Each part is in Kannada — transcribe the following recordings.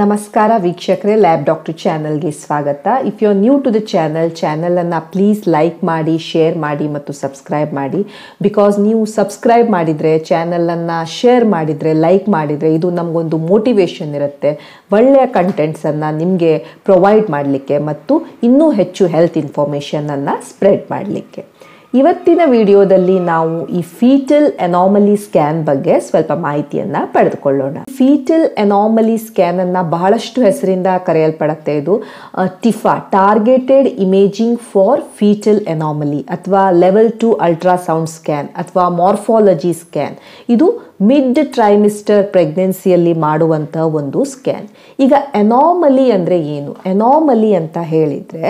ನಮಸ್ಕಾರ ವೀಕ್ಷಕರೇ ಲ್ಯಾಬ್ ಡಾಕ್ಟರ್ ಚಾನಲ್ಗೆ ಸ್ವಾಗತ if you are new to the channel ಚಾನಲನ್ನು ಪ್ಲೀಸ್ ಲೈಕ್ ಮಾಡಿ ಶೇರ್ ಮಾಡಿ ಮತ್ತು ಸಬ್ಸ್ಕ್ರೈಬ್ ಮಾಡಿ ಬಿಕಾಸ್ ನೀವು ಸಬ್ಸ್ಕ್ರೈಬ್ ಮಾಡಿದರೆ ಚಾನಲನ್ನು ಶೇರ್ ಮಾಡಿದರೆ ಲೈಕ್ ಮಾಡಿದರೆ ಇದು ನಮಗೊಂದು ಮೋಟಿವೇಶನ್ ಇರುತ್ತೆ ಒಳ್ಳೆಯ ಕಂಟೆಂಟ್ಸನ್ನು ನಿಮಗೆ ಪ್ರೊವೈಡ್ ಮಾಡಲಿಕ್ಕೆ ಮತ್ತು ಇನ್ನೂ ಹೆಚ್ಚು ಹೆಲ್ತ್ ಇನ್ಫಾರ್ಮೇಷನನ್ನು ಸ್ಪ್ರೆಡ್ ಮಾಡಲಿಕ್ಕೆ ಇವತ್ತಿನ ವಿಡಿಯೋದಲ್ಲಿ ನಾವು ಈ ಫೀಟಲ್ ಎನಾಮಲಿ ಸ್ಕ್ಯಾನ್ ಬಗ್ಗೆ ಸ್ವಲ್ಪ ಮಾಹಿತಿಯನ್ನು ಪಡೆದುಕೊಳ್ಳೋಣ ಫೀಟಲ್ ಎನಾಮಲಿ ಸ್ಕ್ಯಾನ್ ಅನ್ನ ಬಹಳಷ್ಟು ಹೆಸರಿಂದ ಕರೆಯಲ್ಪಡುತ್ತೆ ಇದು TIFFA targeted imaging for fetal anomaly ಅಥವಾ ಲೆವೆಲ್ ಟು ಅಲ್ಟ್ರಾಸೌಂಡ್ ಸ್ಕ್ಯಾನ್ ಅಥವಾ ಮಾರ್ಫಾಲಜಿ ಸ್ಕ್ಯಾನ್ ಇದು ಮಿಡ್ ಟ್ರೈಮಿಸ್ಟರ್ ಪ್ರೆಗ್ನೆನ್ಸಿಯಲ್ಲಿ ಮಾಡುವಂಥ ಒಂದು ಸ್ಕ್ಯಾನ್ ಈಗ ಎನಾಮಲಿ ಅಂದರೆ ಏನು ಎನಾಮಲಿ ಅಂತ ಹೇಳಿದರೆ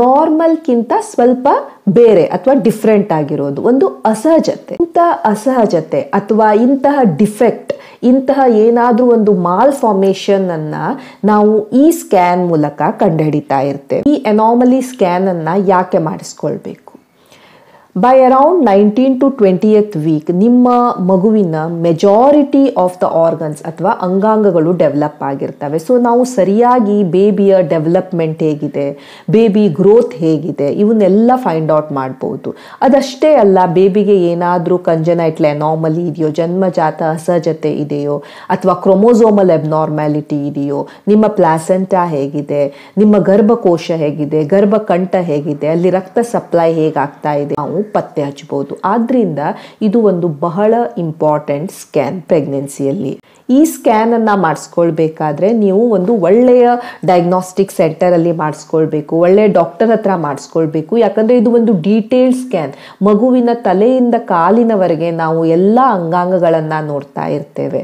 ನಾರ್ಮಲ್ಗಿಂತ ಸ್ವಲ್ಪ ಬೇರೆ ಅಥವಾ ಡಿಫ್ರೆಂಟ್ ಆಗಿರೋದು ಒಂದು ಅಸಹಜತೆ ಇಂತಹ ಅಸಹಜತೆ ಅಥವಾ ಇಂತಹ ಡಿಫೆಕ್ಟ್ ಇಂತಹ ಏನಾದರೂ ಒಂದು ಮಾಲ್ ಫಾರ್ಮೇಶನ್ ಅನ್ನ ನಾವು ಈ ಸ್ಕ್ಯಾನ್ ಮೂಲಕ ಕಂಡುಹಿಡಿತಾ ಇರ್ತೇವೆ ಈ ಎನಾಮಲಿ ಸ್ಕ್ಯಾನ್ ಅನ್ನ ಯಾಕೆ ಮಾಡಿಸ್ಕೊಳ್ಬೇಕು by around nineteen to twentieth week ನಿಮ್ಮ ಮಗುವಿನ ಮೆಜಾರಿಟಿ ಆಫ್ ದ ಆರ್ಗನ್ಸ್ ಅಥವಾ ಅಂಗಾಂಗಗಳು ಡೆವಲಪ್ ಆಗಿರ್ತವೆ ಸೊ ನಾವು ಸರಿಯಾಗಿ ಬೇಬಿಯ ಡೆವಲಪ್ಮೆಂಟ್ ಹೇಗಿದೆ ಬೇಬಿ ಗ್ರೋತ್ ಹೇಗಿದೆ ಇವನ್ನೆಲ್ಲ ಫೈಂಡ್ ಔಟ್ ಮಾಡ್ಬೋದು ಅದಷ್ಟೇ ಅಲ್ಲ ಬೇಬಿಗೆ ಏನಾದರೂ ಕಂಜನೈಟ್ಲೆ ನಾರ್ಮಲಿ ಇದೆಯೋ ಜನ್ಮಜಾತ ಅಸಹಜತೆ ಇದೆಯೋ ಅಥವಾ ಕ್ರೊಮೋಸೋಮಲ್ ಎಬ್ನಾರ್ಮ್ಯಾಲಿಟಿ ಇದೆಯೋ ನಿಮ್ಮ ಪ್ಲಾಸೆಂಟಾ ಹೇಗಿದೆ ನಿಮ್ಮ ಗರ್ಭಕೋಶ ಹೇಗಿದೆ ಗರ್ಭಕಂಠ ಹೇಗಿದೆ ಅಲ್ಲಿ ರಕ್ತ ಸಪ್ಲೈ ಹೇಗಾಗ್ತಾ ಇದೆ ನಾವು ಪತ್ತೆ ಹಚ್ಚಬಹುದು ಆದ್ರಿಂದ ಇದು ಒಂದು ಬಹಳ ಇಂಪಾರ್ಟೆಂಟ್ ಸ್ಕ್ಯಾನ್ ಪ್ರೆಗ್ನೆನ್ಸಿಯಲ್ಲಿ ಈ ಸ್ಕ್ಯಾನ್ ಅನ್ನ ಮಾಡಿಸ್ಕೊಳ್ಬೇಕಾದ್ರೆ ನೀವು ಒಂದು ಒಳ್ಳೆಯ ಡಯಾಗ್ನೋಸ್ಟಿಕ್ ಸೆಂಟರ್ ಅಲ್ಲಿ ಮಾಡಿಸ್ಕೊಳ್ಬೇಕು ಒಳ್ಳೆಯ ಡಾಕ್ಟರ್ ಹತ್ರ ಮಾಡಿಸ್ಕೊಳ್ಬೇಕು ಯಾಕಂದ್ರೆ ಇದು ಒಂದು ಡೀಟೇಲ್ ಸ್ಕ್ಯಾನ್ ಮಗುವಿನ ತಲೆಯಿಂದ ಕಾಲಿನವರೆಗೆ ನಾವು ಎಲ್ಲ ಅಂಗಾಂಗಗಳನ್ನು ನೋಡ್ತಾ ಇರ್ತೇವೆ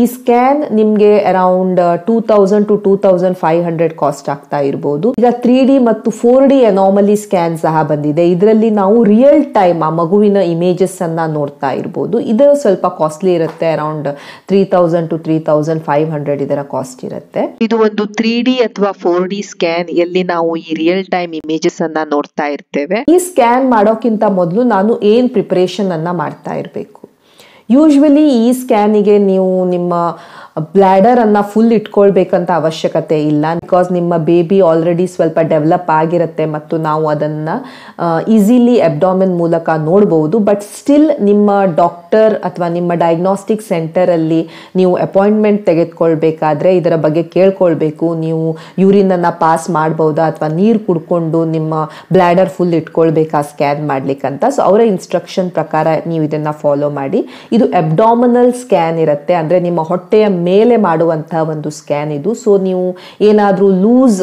ಈ ಸ್ಕ್ಯಾನ್ ನಿಮ್ಗೆ around two thousand to two thousand five hundred cost ಆಗ್ತಾ ಇರಬಹುದು ಈಗ ತ್ರೀ ಡಿ ಮತ್ತು ಫೋರ್ ಡಿ ಅನಾಮಲಿ ಸ್ಕ್ಯಾನ್ ಸಹ ಬಂದಿದೆ ಇದರಲ್ಲಿ ನಾವು ರಿಯಲ್ ಟೈಮ್ ಆ ಮಗುವಿನ ಇಮೇಜಸ್ ಅನ್ನ ನೋಡ್ತಾ ಇರಬಹುದು ಇದರ ಸ್ವಲ್ಪ ಕಾಸ್ಟ್ಲಿ ಇರುತ್ತೆ around three thousand to three thousand five hundred ಇದರ ಕಾಸ್ಟ್ ಇರುತ್ತೆ ಇದು ಒಂದು ತ್ರೀ ಡಿ ಅಥವಾ ಫೋರ್ ಡಿ ಸ್ಕ್ಯಾನ್ ಎಲ್ಲಿ ನಾವು ಈ ರಿಯಲ್ ಟೈಮ್ ಇಮೇಜಸ್ ಅನ್ನ ನೋಡ್ತಾ ಇರ್ತೇವೆ ಈ ಸ್ಕ್ಯಾನ್ ಮಾಡೋಕ್ಕಿಂತ ಮೊದಲು ನಾನು ಏನ್ ಪ್ರಿಪರೇಷನ್ ಅನ್ನ ಮಾಡ್ತಾ ಇರಬೇಕು ಯೂಶ್ವಲಿ ಈ ಸ್ಕ್ಯಾನಿಗೆ ನೀವು ನಿಮ್ಮ ಬ್ಲ್ಯಾಡರ್ ಅನ್ನ ಫುಲ್ ಇಟ್ಕೊಳ್ಬೇಕಂತ ಅವಶ್ಯಕತೆ ಇಲ್ಲ ಬಿಕಾಸ್ ನಿಮ್ಮ ಬೇಬಿ ಆಲ್ರೆಡಿ ಸ್ವಲ್ಪ ಡೆವಲಪ್ ಆಗಿರುತ್ತೆ ಮತ್ತು ನಾವು ಅದನ್ನ ಈಸಿಲಿ ಅಬ್ಡಾಮಿನ್ ಮೂಲಕ ನೋಡಬಹುದು ಬಟ್ ಸ್ಟಿಲ್ ನಿಮ್ಮ ಡಾಕ್ಟರ್ ಅಥವಾ ನಿಮ್ಮ ಡಯಾಗ್ನೋಸ್ಟಿಕ್ ಸೆಂಟರಲ್ಲಿ ನೀವು ಅಪಾಯಿಂಟ್ಮೆಂಟ್ ತೆಗೆದುಕೊಳ್ಬೇಕಾದ್ರೆ ಇದರ ಬಗ್ಗೆ ಕೇಳ್ಕೊಳ್ಬೇಕು ನೀವು ಯೂರಿನನ್ನು ಪಾಸ್ ಮಾಡ್ಬೋದಾ ಅಥವಾ ನೀರು ಕುಡ್ಕೊಂಡು ನಿಮ್ಮ ಬ್ಲ್ಯಾಡರ್ ಫುಲ್ ಇಟ್ಕೊಳ್ಬೇಕಾ ಸ್ಕ್ಯಾನ್ ಮಾಡ್ಲಿಕ್ಕಂತ ಸೊ ಅವರ ಇನ್ಸ್ಟ್ರಕ್ಷನ್ ಪ್ರಕಾರ ನೀವು ಇದನ್ನು ಫಾಲೋ ಮಾಡಿ ಇದು ಅಬ್ಡಾಮಿನಲ್ ಸ್ಕ್ಯಾನ್ ಇರುತ್ತೆ ಅಂದರೆ ನಿಮ್ಮ ಹೊಟ್ಟೆಯ ಮೇಲೆ ಮಾಡುವಂತಹ ಒಂದು ಸ್ಕ್ಯಾನ್ ಇದು ಸೊ ನೀವು ಏನಾದರೂ ಲೂಸ್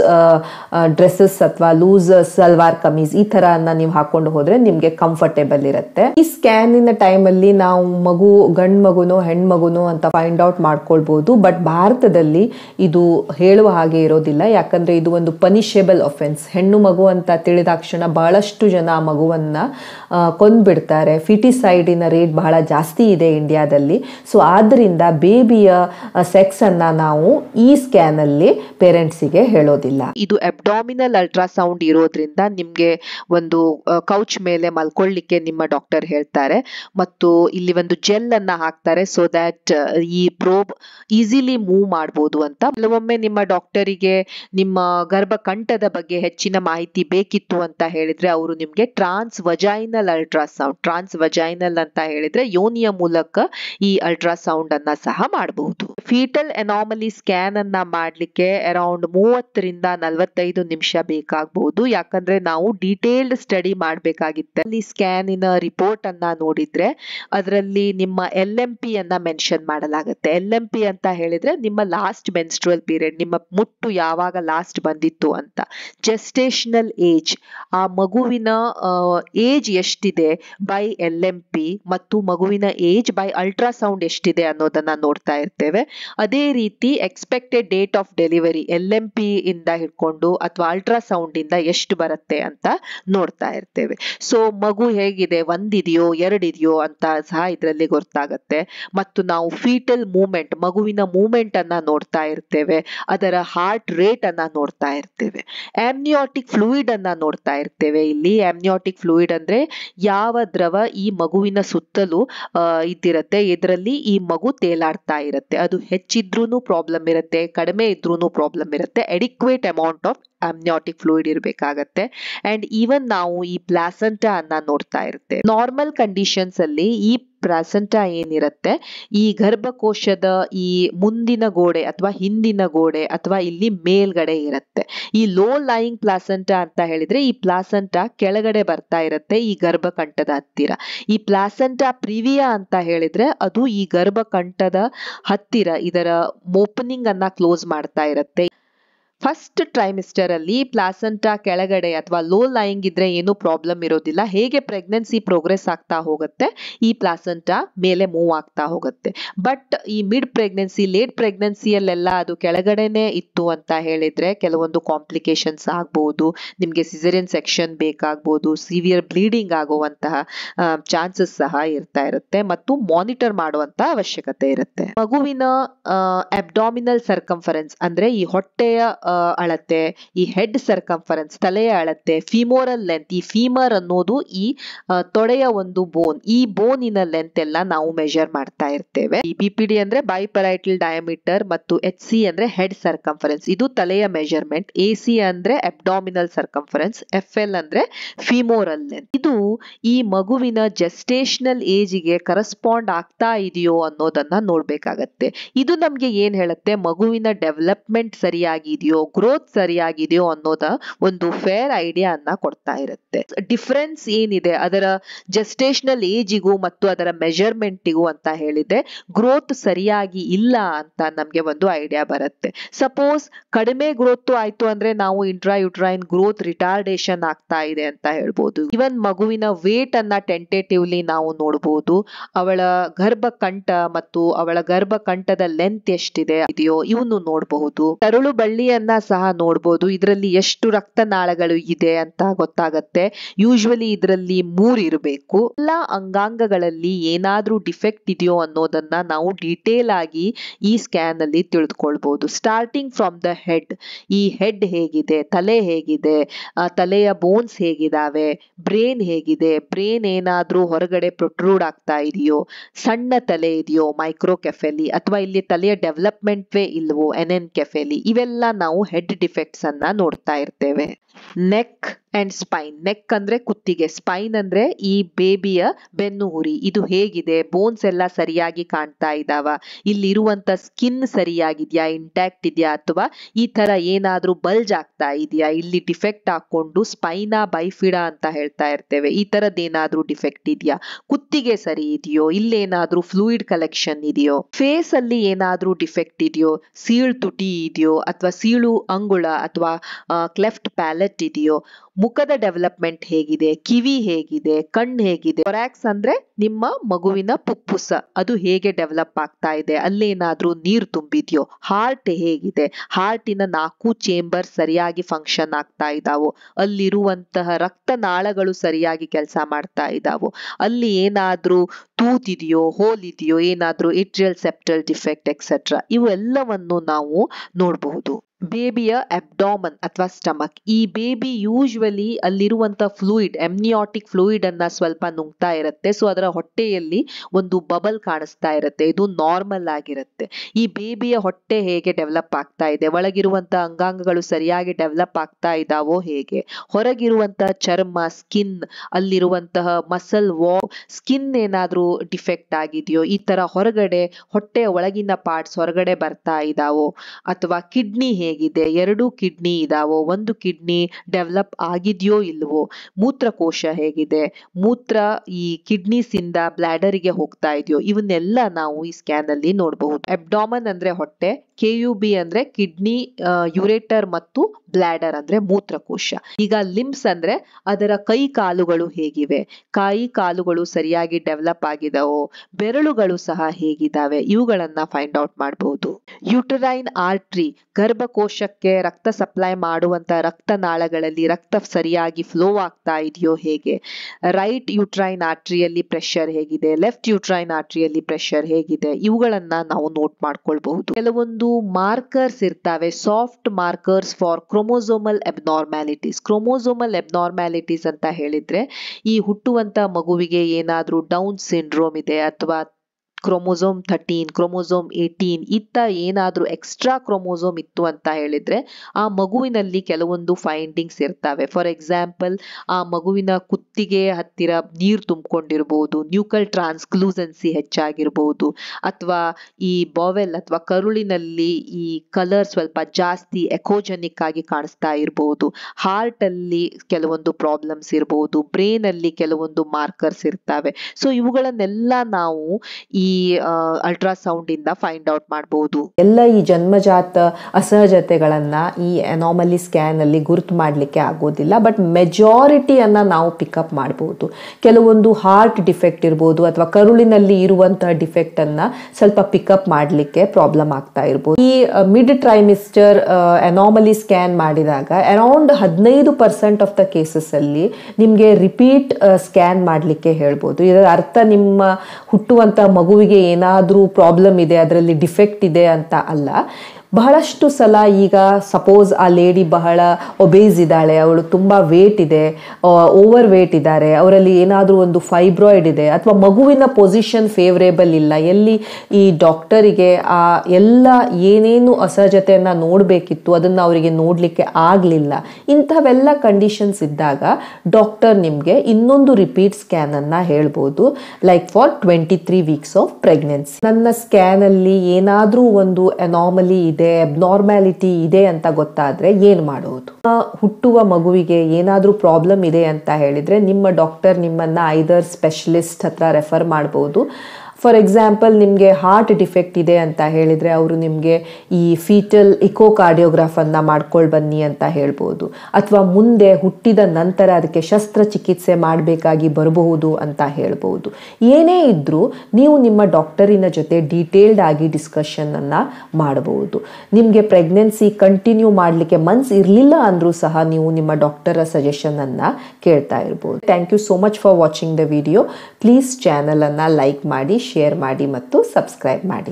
ಡ್ರೆಸ್ಸಸ್ ಅಥವಾ ಲೂಸ್ ಸಲ್ವಾರ್ ಕಮೀಸ್ ಈ ತರ ನೀವು ಹಾಕೊಂಡು ಹೋದ್ರೆ ನಿಮಗೆ ಕಂಫರ್ಟೇಬಲ್ ಇರುತ್ತೆ ಈ ಸ್ಕ್ಯಾನಿನ ಟೈಮಲ್ಲಿ ನಾವು ಮಗು ಗಂಡ್ ಮಗುನೋ ಮಗುನೋ ಅಂತ ಫೈಂಡ್ ಔಟ್ ಮಾಡ್ಕೊಳ್ಬಹುದು ಬಟ್ ಭಾರತದಲ್ಲಿ ಇದು ಹೇಳುವ ಹಾಗೆ ಇರೋದಿಲ್ಲ ಯಾಕಂದ್ರೆ ಇದು ಒಂದು ಪನಿಷೇಬಲ್ ಅಫೆನ್ಸ್ ಹೆಣ್ಣು ಮಗು ಅಂತ ತಿಳಿದಾಕ್ಷಣ ಬಹಳಷ್ಟು ಜನ ಆ ಮಗುವನ್ನ ಕೊಂದ್ಬಿಡ್ತಾರೆ ಫಿಟಿಸೈಡಿನ ರೇಟ್ ಬಹಳ ಜಾಸ್ತಿ ಇದೆ ಇಂಡಿಯಾದಲ್ಲಿ ಸೊ ಆದ್ರಿಂದ ಬೇಬಿಯ ಸೆಕ್ಸನ್ನು ನಾವು ಈ ಸ್ಕ್ಯಾನಲ್ಲಿ ಪೇರೆಂಟ್ಸಿಗೆ ಹೇಳೋದಿಲ್ಲ ಇದು ಅಬ್ಡಾಮಿನಲ್ ಅಲ್ಟ್ರಾಸೌಂಡ್ ಇರೋದ್ರಿಂದ ನಿಮಗೆ ಒಂದು ಕೌಚ್ ಮೇಲೆ ಮಲ್ಕೊಳ್ಳಿಕ್ಕೆ ನಿಮ್ಮ ಡಾಕ್ಟರ್ ಹೇಳ್ತಾರೆ ಮತ್ತು ಇಲ್ಲಿ ಒಂದು ಜೆಲ್ ಅನ್ನ ಹಾಕ್ತಾರೆ ಸೊ ದ್ಯಾಟ್ ಈ ಪ್ರೋಬ್ ಈಸಿಲಿ ಮೂವ್ ಮಾಡಬಹುದು ಅಂತ ಕೆಲವೊಮ್ಮೆ ನಿಮ್ಮ ಡಾಕ್ಟರಿಗೆ ನಿಮ್ಮ ಗರ್ಭಕಂಠದ ಬಗ್ಗೆ ಹೆಚ್ಚಿನ ಮಾಹಿತಿ ಬೇಕಿತ್ತು ಅಂತ ಹೇಳಿದ್ರೆ ಅವರು ನಿಮಗೆ transvaginal ultrasound transvaginal ಅಂತ ಹೇಳಿದ್ರೆ ಯೋನಿಯ ಮೂಲಕ ಈ ಅಲ್ಟ್ರಾಸೌಂಡ್ ಅನ್ನ ಸಹ ಮಾಡಬಹುದು ಫೀಟಲ್ ಎನಾಮಲಿ ಸ್ಕ್ಯಾನ್ ಅನ್ನ ಮಾಡಲಿಕ್ಕೆ ಅರೌಂಡ್ ಮೂವತ್ತರಿಂದ ನಲವತ್ತೈದು ನಿಮಿಷ ಬೇಕಾಗಬಹುದು ಯಾಕಂದ್ರೆ ನಾವು ಡೀಟೇಲ್ಡ್ ಸ್ಟಡಿ ಮಾಡಬೇಕಾಗಿತ್ತೆ ಅಲ್ಲಿ ಸ್ಕ್ಯಾನಿನ ರಿಪೋರ್ಟ್ ಅನ್ನ ನೋಡಿದ್ರೆ ಅದರಲ್ಲಿ ನಿಮ್ಮ ಎಲ್ ಎಂ ಪಿ ಅನ್ನ ಮೆನ್ಷನ್ ಮಾಡಲಾಗುತ್ತೆ ಎಲ್ ಎಂ ಪಿ ಅಂತ ಹೇಳಿದ್ರೆ ನಿಮ್ಮ ಲಾಸ್ಟ್ ಮೆನ್ಸ್ಟ್ರಲ್ ಪೀರಿಯಡ್ ನಿಮ್ಮ ಮುಟ್ಟು ಯಾವಾಗ ಲಾಸ್ಟ್ ಬಂದಿತ್ತು ಅಂತ ಜೆಸ್ಟೇಷನಲ್ ಏಜ್ ಆ ಮಗುವಿನ ಏಜ್ ಎಷ್ಟಿದೆ ಬೈ ಎಲ್ ಎಂ ಪಿ ಮತ್ತು ಮಗುವಿನ ಏಜ್ ಬೈ ಅಲ್ಟ್ರಾಸೌಂಡ್ ಎಷ್ಟಿದೆ ಅನ್ನೋದನ್ನ ನೋಡ್ತಾ ಇರ್ತೇವೆ ಅದೇ ರೀತಿ expected date of delivery L M P ಇಂದ ಹಿಡ್ಕೊಂಡು ಅಥವಾ ಅಲ್ಟ್ರಾಸೌಂಡ್ ಇಂದ ಎಷ್ಟು ಬರುತ್ತೆ ಅಂತ ನೋಡ್ತಾ ಇರ್ತೇವೆ ಸೊ ಮಗು ಹೇಗಿದೆ ಒಂದಿದೆಯೋ ಎರಡಿದೆಯೋ ಅಂತ ಸಹ ಇದರಲ್ಲಿ ಗೊತ್ತಾಗುತ್ತೆ ಮತ್ತು ನಾವು ಫೀಟಲ್ ಮೂಮೆಂಟ್ ಮಗುವಿನ ಮೂಮೆಂಟ್ ಅನ್ನ ನೋಡ್ತಾ ಇರ್ತೇವೆ ಅದರ ಹಾರ್ಟ್ ರೇಟ್ ಅನ್ನ ನೋಡ್ತಾ ಇರ್ತೇವೆ ಆಮ್ನಿಯೋಟಿಕ್ ಫ್ಲೂಯಿಡ್ ಅನ್ನ ನೋಡ್ತಾ ಇರ್ತೇವೆ ಇಲ್ಲಿ ಆಮ್ನಿಯೋಟಿಕ್ ಫ್ಲೂಯಿಡ್ ಅಂದ್ರೆ ಯಾವ ದ್ರವ ಈ ಮಗುವಿನ ಸುತ್ತಲೂ ಇದ್ದಿರುತ್ತೆ ಇದರಲ್ಲಿ ಈ ಮಗು ತೇಲಾಡ್ತಾ ಇರುತ್ತೆ ಅದು ಹೆಚ್ಚಿದ್ರೂ ಪ್ರಾಬ್ಲಮ್ ಇರುತ್ತೆ ಕಡಿಮೆ ಇದ್ರೂ ಪ್ರಾಬ್ಲಮ್ ಇರುತ್ತೆ adequate amount of amniotic fluid ಇರಬೇಕಾಗತ್ತೆ ಅಂಡ್ ಈವನ್ ನಾವು ಈ ಪ್ಲಾಸೆಂಟ ಅನ್ನ ನೋಡ್ತಾ ಇರುತ್ತೆ ನಾರ್ಮಲ್ ಕಂಡೀಷನ್ಸ್ ಅಲ್ಲಿ ಈ ಪ್ಲಾಸೆಂಟಾ ಏನಿರುತ್ತೆ ಈ ಗರ್ಭಕೋಶದ ಈ ಮುಂದಿನ ಗೋಡೆ ಅಥವಾ ಹಿಂದಿನ ಗೋಡೆ ಅಥವಾ ಇಲ್ಲಿ ಮೇಲ್ಗಡೆ ಇರುತ್ತೆ ಈ ಲೋ ಲೈಯಿಂಗ್ ಪ್ಲಾಸೆಂಟಾ ಅಂತ ಹೇಳಿದ್ರೆ ಈ ಪ್ಲಾಸೆಂಟಾ ಕೆಳಗಡೆ ಬರ್ತಾ ಇರುತ್ತೆ ಈ ಗರ್ಭಕಂಠದ ಹತ್ತಿರ ಈ ಪ್ಲಾಸೆಂಟಾ ಪ್ರಿವಿಯಾ ಅಂತ ಹೇಳಿದ್ರೆ ಅದು ಈ ಗರ್ಭಕಂಠದ ಹತ್ತಿರ ಇದರ ಓಪನಿಂಗ್ ಅನ್ನ ಕ್ಲೋಸ್ ಮಾಡ್ತಾ ಇರುತ್ತೆ ಫಸ್ಟ್ ಟ್ರೈಮಿಸ್ಟರ್ ಅಲ್ಲಿ ಪ್ಲಾಸಂಟಾ ಕೆಳಗಡೆ ಅಥವಾ ಲೋ ಲೈಂಗ್ ಇದ್ರೆ ಏನು ಪ್ರಾಬ್ಲಮ್ ಇರೋದಿಲ್ಲ ಹೇಗೆ ಪ್ರೆಗ್ನೆನ್ಸಿ ಪ್ರೋಗ್ರೆಸ್ ಆಗ್ತಾ ಹೋಗುತ್ತೆ ಈ ಪ್ಲಾಸಂಟಾ ಮೇಲೆ ಮೂವ್ ಆಗ್ತಾ ಹೋಗುತ್ತೆ ಬಟ್ ಈ ಮಿಡ್ ಪ್ರೆಗ್ನೆನ್ಸಿ ಲೇಟ್ ಪ್ರೆಗ್ನೆನ್ಸಿಯಲ್ಲೆಲ್ಲ ಅದು ಕೆಳಗಡೆನೆ ಇತ್ತು ಅಂತ ಹೇಳಿದ್ರೆ ಕೆಲವೊಂದು ಕಾಂಪ್ಲಿಕೇಶನ್ಸ್ ಆಗ್ಬಹುದು ನಿಮಗೆ ಸಿಸರಿಯನ್ ಸೆಕ್ಷನ್ ಬೇಕಾಗ್ಬೋದು ಸಿವಿಯರ್ ಬ್ಲೀಡಿಂಗ್ ಆಗುವಂತಹ ಚಾನ್ಸಸ್ ಸಹ ಇರ್ತಾ ಇರುತ್ತೆ ಮತ್ತು ಮಾನಿಟರ್ ಮಾಡುವಂತ ಅವಶ್ಯಕತೆ ಇರುತ್ತೆ ಮಗುವಿನ ಅಬ್ಡಾಮಿನಲ್ ಸರ್ಕಂಫರೆನ್ಸ್ ಅಂದ್ರೆ ಈ ಹೊಟ್ಟೆಯ ಅಳತೆ ಈ ಹೆಡ್ ಸರ್ಕಂಫರೆನ್ಸ್ ತಲೆಯ ಅಳತೆ ಫಿಮೋರಲ್ ಲೆಂತ್ ಈ ಫೀಮರ್ ಅನ್ನೋದು ಈ ತೊಡೆಯ ಒಂದು ಬೋನ್ ಈ ಬೋನಿನ ಲೆಂತ್ ಎಲ್ಲ ನಾವು ಮೆಷರ್ ಮಾಡ್ತಾ ಇರ್ತೇವೆ ಈ ಬಿ ಪಿ ಅಂದ್ರೆ ಬೈಪರೈಟಲ್ ಡಯಾಮೀಟರ್ ಮತ್ತು ಎಚ್ ಸಿ ಅಂದ್ರೆ ಹೆಡ್ ಸರ್ಕಂಫರೆನ್ಸ್ ಇದು ತಲೆಯ ಮೆಜರ್ಮೆಂಟ್ ಎ ಸಿ ಅಂದ್ರೆ ಅಬ್ಡಾಮಿನಲ್ ಸರ್ಕಂಫರೆನ್ಸ್ ಎಫ್ ಎಲ್ ಅಂದ್ರೆ ಫಿಮೋರಲ್ ಲೆಂತ್ ಇದು ಈ ಮಗುವಿನ ಜೆಸ್ಟೇಷನಲ್ ಗೆ ಕರೆಸ್ಪಾಂಡ್ ಆಗ್ತಾ ಇದೆಯೋ ಅನ್ನೋದನ್ನ ನೋಡ್ಬೇಕಾಗತ್ತೆ ಇದು ನಮ್ಗೆ ಏನ್ ಹೇಳುತ್ತೆ ಮಗುವಿನ ಡೆವಲಪ್ಮೆಂಟ್ ಸರಿಯಾಗಿದೆಯೋ ಗ್ರೋತ್ ಸರಿಯಾಗಿದೆಯೋ ಅನ್ನೋದ ಒಂದು ಫೇರ್ ಐಡಿಯಾ ಅನ್ನ ಕೊಡ್ತಾ ಇರುತ್ತೆ ಡಿಫ್ರೆನ್ಸ್ ಏನಿದೆ ಅದರ ಜಸ್ಟೇಷನಲ್ ಏಜಿಗೂ ಮತ್ತು ಅದರ ಮೆಜರ್ಮೆಂಟಿಗೂ ಅಂತ ಹೇಳಿದ್ರೆ ಗ್ರೋತ್ ಸರಿಯಾಗಿ ಇಲ್ಲ ಅಂತ ನಮಗೆ ಒಂದು ಐಡಿಯಾ ಬರುತ್ತೆ ಸಪೋಸ್ ಕಡಿಮೆ ಗ್ರೋತ್ ಆಯ್ತು ಅಂದ್ರೆ ನಾವು ಇಂಟ್ರಾ ಯುಟ್ರೈನ್ ಗ್ರೋತ್ ರಿಟಾರ್ಡೇಷನ್ ಆಗ್ತಾ ಇದೆ ಅಂತ ಹೇಳ್ಬೋದು ಇವನ್ ಮಗುವಿನ ವೇಟ್ ಅನ್ನ ಟೆಂಟೇಟಿವ್ಲಿ ನಾವು ನೋಡಬಹುದು ಅವಳ ಗರ್ಭಕಂಠ ಮತ್ತು ಅವಳ ಗರ್ಭಕಂಠದ ಲೆಂತ್ ಎಷ್ಟಿದೆ ಇದೆಯೋ ಇವನು ನೋಡಬಹುದು ತರಳು ಬಳ್ಳಿಯನ್ನ ಸಹ ನೋಡ್ಬೋದು ಇದರಲ್ಲಿ ಎಷ್ಟು ರಕ್ತನಾಳಗಳು ಇದೆ ಅಂತ ಗೊತ್ತಾಗತ್ತೆ ಯೂಶುವಲಿ ಇದರಲ್ಲಿ ಮೂರ್ ಇರಬೇಕು ಎಲ್ಲ ಅಂಗಾಂಗಗಳಲ್ಲಿ ಏನಾದ್ರೂ ಡಿಫೆಕ್ಟ್ ಇದೆಯೋ ಅನ್ನೋದನ್ನ ನಾವು ಡೀಟೇಲ್ ಆಗಿ ಈ ಸ್ಕ್ಯಾನ್ ಅಲ್ಲಿ ತಿಳಿದುಕೊಳ್ಬಹುದು ಸ್ಟಾರ್ಟಿಂಗ್ ಫ್ರಮ್ ದ ಹೆಡ್ ಈ ಹೆಡ್ ಹೇಗಿದೆ ತಲೆ ಹೇಗಿದೆ ತಲೆಯ ಬೋನ್ಸ್ ಹೇಗಿದಾವೆ ಬ್ರೇನ್ ಹೇಗಿದೆ ಬ್ರೇನ್ ಏನಾದ್ರೂ ಹೊರಗಡೆ ಪ್ರೊಟ್ರೂಡ್ ಆಗ್ತಾ ಇದೆಯೋ ಸಣ್ಣ ತಲೆ ಇದೆಯೋ ಮೈಕ್ರೋ ಕೆಫೆಲಿ ಅಥವಾ ಇಲ್ಲಿ ತಲೆಯ ಡೆವಲಪ್ಮೆಂಟ್ ಇಲ್ವೋ ಎನ್ ಎನ್ ಕೆಫೆಲಿ ಇವೆಲ್ಲ ನಾವು ನಾವು ಹೆಡ್ ಡಿಫೆಕ್ಟ್ಸ್ ಅನ್ನ ನೋಡ್ತಾ ಇರ್ತೇವೆ ನೆಕ್ ಅಂಡ್ ಸ್ಪೈನ್ ನೆಕ್ ಅಂದ್ರೆ ಕುತ್ತಿಗೆ ಸ್ಪೈನ್ ಅಂದ್ರೆ ಈ ಬೇಬಿಯ ಬೆನ್ನು ಹುರಿ ಇದು ಹೇಗಿದೆ ಬೋನ್ಸ್ ಎಲ್ಲ ಸರಿಯಾಗಿ ಕಾಣ್ತಾ ಇದ್ದಾವ ಇಲ್ಲಿರುವಂತ ಸ್ಕಿನ್ ಸರಿಯಾಗಿದೆಯಾ ಇಂಟ್ಯಾಕ್ಟ್ ಇದೆಯಾ ಅಥವಾ ಈ ತರ ಏನಾದ್ರೂ ಬಲ್ಜ್ ಆಗ್ತಾ ಇದೆಯಾ ಇಲ್ಲಿ ಡಿಫೆಕ್ಟ್ ಹಾಕೊಂಡು ಸ್ಪೈನಾ ಬೈಫಿಡಾ ಅಂತ ಹೇಳ್ತಾ ಇರ್ತೇವೆ ಈ ತರದೇನಾದ್ರೂ ಡಿಫೆಕ್ಟ್ ಇದೆಯಾ ಕುತ್ತಿಗೆ ಸರಿ ಇದೆಯೋ ಇಲ್ಲೇನಾದ್ರೂ ಫ್ಲೂಯಿಡ್ ಕಲೆಕ್ಷನ್ ಇದೆಯೋ ಫೇಸ್ ಅಲ್ಲಿ ಏನಾದ್ರೂ ಡಿಫೆಕ್ಟ್ ಇದೆಯೋ ಸೀಳು ತುಟಿ ಇದೆಯೋ ಅಥವಾ ಸೀಳು ಅಂಗುಳ ಅಥವಾ ಕ್ಲೆಫ್ಟ್ ಪ್ಯಾಲೆ ಪ್ಯಾಲೆಟ್ ಇದೆಯೋ ಮುಖದ ಡೆವಲಪ್ಮೆಂಟ್ ಹೇಗಿದೆ ಕಿವಿ ಹೇಗಿದೆ ಕಣ್ಣು ಹೇಗಿದೆ ಕೊರಾಕ್ಸ್ ಅಂದ್ರೆ ನಿಮ್ಮ ಮಗುವಿನ ಪುಪ್ಪುಸ ಅದು ಹೇಗೆ ಡೆವಲಪ್ ಆಗ್ತಾ ಇದೆ ಅಲ್ಲಿ ಏನಾದ್ರೂ ನೀರು ತುಂಬಿದೆಯೋ ಹಾರ್ಟ್ ಹೇಗಿದೆ ಹಾರ್ಟಿನ ನಾಲ್ಕು ಚೇಂಬರ್ ಸರಿಯಾಗಿ ಫಂಕ್ಷನ್ ಆಗ್ತಾ ಇದಾವೋ ಅಲ್ಲಿರುವಂತಹ ರಕ್ತನಾಳಗಳು ಸರಿಯಾಗಿ ಕೆಲಸ ಮಾಡ್ತಾ ಇದಾವೋ ಅಲ್ಲಿ ಏನಾದ್ರೂ ತೂತಿದೆಯೋ ಇದೆಯೋ ಏನಾದ್ರೂ ಇಟ್ರಿಯಲ್ ಸೆಪ್ಟಲ್ ಡಿಫೆಕ್ಟ್ ಎಕ್ಸೆಟ್ರಾ ಇವೆಲ್ಲವನ್ನು ನಾವು ನೋಡಬಹುದು ಬೇಬಿಯ ಅಬ್ಡಾಮನ್ ಅಥವಾ ಸ್ಟಮಕ್ ಈ ಬೇಬಿ ಯೂಶ್ವಲಿ ಅಲ್ಲಿರುವಂಥ ಫ್ಲೂಯಿಡ್ ಎಮ್ನಿಯಾಟಿಕ್ ಫ್ಲೂಯಿಡ್ ಅನ್ನ ಸ್ವಲ್ಪ ನುಂಗ್ತಾ ಇರುತ್ತೆ ಸೊ ಅದರ ಹೊಟ್ಟೆಯಲ್ಲಿ ಒಂದು ಬಬಲ್ ಕಾಣಿಸ್ತಾ ಇರುತ್ತೆ ಇದು ನಾರ್ಮಲ್ ಆಗಿರುತ್ತೆ ಈ ಬೇಬಿಯ ಹೊಟ್ಟೆ ಹೇಗೆ ಡೆವಲಪ್ ಆಗ್ತಾ ಇದೆ ಒಳಗಿರುವಂತಹ ಅಂಗಾಂಗಗಳು ಸರಿಯಾಗಿ ಡೆವಲಪ್ ಆಗ್ತಾ ಇದಾವೋ ಹೇಗೆ ಹೊರಗಿರುವಂತಹ ಚರ್ಮ ಸ್ಕಿನ್ ಅಲ್ಲಿರುವಂತಹ ಮಸಲ್ ವಾ ಸ್ಕಿನ್ ಏನಾದರೂ ಡಿಫೆಕ್ಟ್ ಆಗಿದೆಯೋ ಈ ತರ ಹೊರಗಡೆ ಹೊಟ್ಟೆಯ ಒಳಗಿನ ಪಾರ್ಟ್ಸ್ ಹೊರಗಡೆ ಬರ್ತಾ ಇದಾವೋ ಅಥವಾ ಕಿಡ್ನಿ ಹೇಗೆ ಹೇಗಿದೆ ಎರಡು ಕಿಡ್ನಿ ಇದಾವೋ ಒಂದು ಕಿಡ್ನಿ ಡೆವಲಪ್ ಆಗಿದೆಯೋ ಇಲ್ವೋ ಮೂತ್ರಕೋಶ ಹೇಗಿದೆ ಮೂತ್ರ ಈ ಬ್ಲಾಡರ್ ಬ್ಲ್ಯಾಡರಿಗೆ ಹೋಗ್ತಾ ಇದೆಯೋ ಇವನ್ನೆಲ್ಲ ನಾವು ಈ ಸ್ಕ್ಯಾನ್ ಅಲ್ಲಿ ನೋಡಬಹುದು ಅಬ್ಡಾಮನ್ ಅಂದ್ರೆ ಹೊಟ್ಟೆ ಕೆ ಯು ಬಿ ಅಂದ್ರೆ ಕಿಡ್ನಿ ಯುರೇಟರ್ ಮತ್ತು ಬ್ಲ್ಯಾಡರ್ ಅಂದ್ರೆ ಮೂತ್ರಕೋಶ ಈಗ ಲಿಂಬ್ಸ್ ಅಂದ್ರೆ ಅದರ ಕೈ ಕಾಲುಗಳು ಹೇಗಿವೆ ಕೈ ಕಾಲುಗಳು ಸರಿಯಾಗಿ ಡೆವಲಪ್ ಆಗಿದವೋ ಬೆರಳುಗಳು ಸಹ ಹೇಗಿದ್ದಾವೆ ಇವುಗಳನ್ನ ಫೈಂಡ್ ಔಟ್ ಮಾಡಬಹುದು ಯುಟರೈನ್ ಆರ್ಟ್ರಿ ಗರ್ಭಕೋಶಕ್ಕೆ ರಕ್ತ ಸಪ್ಲೈ ಮಾಡುವಂತ ರಕ್ತನಾಳಗಳಲ್ಲಿ ರಕ್ತ ಸರಿಯಾಗಿ ಫ್ಲೋ ಆಗ್ತಾ ಇದೆಯೋ ಹೇಗೆ ರೈಟ್ ಯುಟ್ರೈನ್ ಆರ್ಟ್ರಿಯಲ್ಲಿ ಪ್ರೆಷರ್ ಹೇಗಿದೆ ಲೆಫ್ಟ್ ಯುಟ್ರೈನ್ ಆರ್ಟ್ರಿಯಲ್ಲಿ ಪ್ರೆಷರ್ ಹೇಗಿದೆ ಇವುಗಳನ್ನ ನಾವು ನೋಟ್ ಮಾಡ್ಕೊಳ್ಬಹುದು ಕೆಲವೊಂದು ಮಾರ್ಕರ್ಸ್ ಇರ್ತಾವೆ soft markers for chromosomal abnormalities chromosomal abnormalities ಅಂತ ಹೇಳಿದ್ರೆ ಈ ಹುಟ್ಟುವಂತ ಮಗುವಿಗೆ ಏನಾದ್ರೂ ಡೌನ್ ಸಿಂಡ್ರೋಮ್ ಇದೆ ಅಥವಾ ಕ್ರೋಮೋಸೋಮ್ ಥರ್ಟೀನ್ ಕ್ರೋಮೋಸೋಮ್ ಏಯ್ಟೀನ್ ಇತ್ತ ಏನಾದರೂ ಎಕ್ಸ್ಟ್ರಾ ಕ್ರೋಮೋಸೋಮ್ ಇತ್ತು ಅಂತ ಹೇಳಿದರೆ ಆ ಮಗುವಿನಲ್ಲಿ ಕೆಲವೊಂದು ಫೈಂಡಿಂಗ್ಸ್ ಇರ್ತವೆ ಫಾರ್ ಎಕ್ಸಾಂಪಲ್ ಆ ಮಗುವಿನ ಕುತ್ತಿಗೆ ಹತ್ತಿರ ನೀರು ತುಂಬಿಕೊಂಡಿರ್ಬೋದು ನ್ಯೂಕಲ್ ಟ್ರಾನ್ಸ್ಕ್ಲೂಸನ್ಸಿ ಹೆಚ್ಚಾಗಿರ್ಬೋದು ಅಥವಾ ಈ ಬಾವೆಲ್ ಅಥವಾ ಕರುಳಿನಲ್ಲಿ ಈ ಕಲರ್ ಸ್ವಲ್ಪ ಜಾಸ್ತಿ ಎಕೋಜೆನಿಕ್ ಆಗಿ ಕಾಣಿಸ್ತಾ ಇರ್ಬೋದು ಹಾರ್ಟಲ್ಲಿ ಕೆಲವೊಂದು ಪ್ರಾಬ್ಲಮ್ಸ್ ಇರ್ಬೋದು ಬ್ರೇನಲ್ಲಿ ಕೆಲವೊಂದು ಮಾರ್ಕರ್ಸ್ ಇರ್ತವೆ ಸೊ ಇವುಗಳನ್ನೆಲ್ಲ ನಾವು ಈ ಈ ಅಲ್ಟ್ರಾಸೌಂಡ್ ಇಂದ ಫೈಂಡ್ ಔಟ್ ಮಾಡಬಹುದು ಎಲ್ಲ ಈ ಜನ್ಮಜಾತ ಅಸಹಜತೆಗಳನ್ನ ಈ ಅನಾಮಲಿ ಸ್ಕ್ಯಾನ್ ಅಲ್ಲಿ ಗುರುತು ಮಾಡಲಿಕ್ಕೆ ಆಗೋದಿಲ್ಲ ಬಟ್ ಅನ್ನ ನಾವು ಪಿಕಪ್ ಮಾಡಬಹುದು ಕೆಲವೊಂದು ಹಾರ್ಟ್ ಡಿಫೆಕ್ಟ್ ಇರಬಹುದು ಅಥವಾ ಕರುಳಿನಲ್ಲಿ ಇರುವಂತಹ ಡಿಫೆಕ್ಟ್ ಅನ್ನ ಸ್ವಲ್ಪ ಪಿಕಪ್ ಮಾಡಲಿಕ್ಕೆ ಪ್ರಾಬ್ಲಮ್ ಆಗ್ತಾ ಇರಬಹುದು ಈ ಮಿಡ್ ಟ್ರೈಮಿಸ್ಟರ್ ಅನಾಮಲಿ ಸ್ಕ್ಯಾನ್ ಮಾಡಿದಾಗ ಅರೌಂಡ್ ಹದಿನೈದು ಪರ್ಸೆಂಟ್ ಆಫ್ ದ ಕೇಸಸ್ ಅಲ್ಲಿ ನಿಮ್ಗೆ ರಿಪೀಟ್ ಸ್ಕ್ಯಾನ್ ಮಾಡಲಿಕ್ಕೆ ಹೇಳ್ಬಹುದು ಇದರ ಅರ್ಥ ನಿಮ್ಮ ಹುಟ್ಟುವಂತ ಮಗುವಿನ ಏನಾದ್ರೂ ಏನಾದರೂ ಪ್ರಾಬ್ಲಮ್ ಇದೆ ಅದರಲ್ಲಿ ಡಿಫೆಕ್ಟ್ ಇದೆ ಅಂತ ಅಲ್ಲ ಬಹಳಷ್ಟು ಸಲ ಈಗ ಸಪೋಸ್ ಆ ಲೇಡಿ ಬಹಳ ಒಬೇಸ್ ಇದ್ದಾಳೆ ಅವಳು ತುಂಬ ವೇಟ್ ಇದೆ ಓವರ್ ವೇಟ್ ಇದ್ದಾರೆ ಅವರಲ್ಲಿ ಏನಾದರೂ ಒಂದು ಫೈಬ್ರಾಯ್ಡ್ ಇದೆ ಅಥವಾ ಮಗುವಿನ ಪೊಸಿಷನ್ ಫೇವರೇಬಲ್ ಇಲ್ಲ ಎಲ್ಲಿ ಈ ಡಾಕ್ಟರಿಗೆ ಆ ಎಲ್ಲ ಏನೇನು ಅಸಹಜತೆಯನ್ನು ನೋಡಬೇಕಿತ್ತು ಅದನ್ನು ಅವರಿಗೆ ನೋಡಲಿಕ್ಕೆ ಆಗಲಿಲ್ಲ ಇಂಥವೆಲ್ಲ ಕಂಡೀಷನ್ಸ್ ಇದ್ದಾಗ ಡಾಕ್ಟರ್ ನಿಮಗೆ ಇನ್ನೊಂದು ರಿಪೀಟ್ ಸ್ಕ್ಯಾನನ್ನು ಹೇಳ್ಬೋದು like for twenty three weeks of pregnancy ನನ್ನ ಸ್ಕ್ಯಾನಲ್ಲಿ ಏನಾದರೂ ಒಂದು ಅನಾಮಲಿ ಇದೆ ಇದೆ ಅಬ್ನಾರ್ಮ್ಯಾಲಿಟಿ ಇದೆ ಅಂತ ಗೊತ್ತಾದ್ರೆ ಏನ್ ಮಾಡೋದು ಹುಟ್ಟುವ ಮಗುವಿಗೆ ಏನಾದ್ರೂ ಪ್ರಾಬ್ಲಮ್ ಇದೆ ಅಂತ ಹೇಳಿದ್ರೆ ನಿಮ್ಮ ಡಾಕ್ಟರ್ ನಿಮ್ಮನ್ನ ಐದರ್ ಸ್ಪೆಷಲಿಸ್ಟ್ ಹತ್ರ ರೆಫರ್ ಮಾಡಬಹುದು ಫಾರ್ ಎಕ್ಸಾಂಪಲ್ ನಿಮಗೆ ಹಾರ್ಟ್ ಡಿಫೆಕ್ಟ್ ಇದೆ ಅಂತ ಹೇಳಿದರೆ ಅವರು ನಿಮಗೆ ಈ ಫೀಟಲ್ ಇಕೋ ಕಾರ್ಡಿಯೋಗ್ರಾಫನ್ನು ಮಾಡ್ಕೊಂಡು ಬನ್ನಿ ಅಂತ ಹೇಳ್ಬೋದು ಅಥವಾ ಮುಂದೆ ಹುಟ್ಟಿದ ನಂತರ ಅದಕ್ಕೆ ಶಸ್ತ್ರಚಿಕಿತ್ಸೆ ಮಾಡಬೇಕಾಗಿ ಬರಬಹುದು ಅಂತ ಹೇಳ್ಬೋದು ಏನೇ ಇದ್ದರೂ ನೀವು ನಿಮ್ಮ ಡಾಕ್ಟರಿನ ಜೊತೆ ಡೀಟೇಲ್ಡ್ ಆಗಿ ಡಿಸ್ಕಷನನ್ನು ಮಾಡಬಹುದು ನಿಮಗೆ ಪ್ರೆಗ್ನೆನ್ಸಿ ಕಂಟಿನ್ಯೂ ಮಾಡಲಿಕ್ಕೆ ಮನ್ಸ್ ಇರಲಿಲ್ಲ ಅಂದರೂ ಸಹ ನೀವು ನಿಮ್ಮ ಡಾಕ್ಟರ ಸಜೆಷನನ್ನು ಕೇಳ್ತಾ ಇರ್ಬೋದು thank you so much for watching the video please ಚಾನಲನ್ನು ಲೈಕ್ ಮಾಡಿ ಶೇರ್ ಮಾಡಿ ಮತ್ತು ಸಬ್ಸ್ಕ್ರೈಬ್ ಮಾಡಿ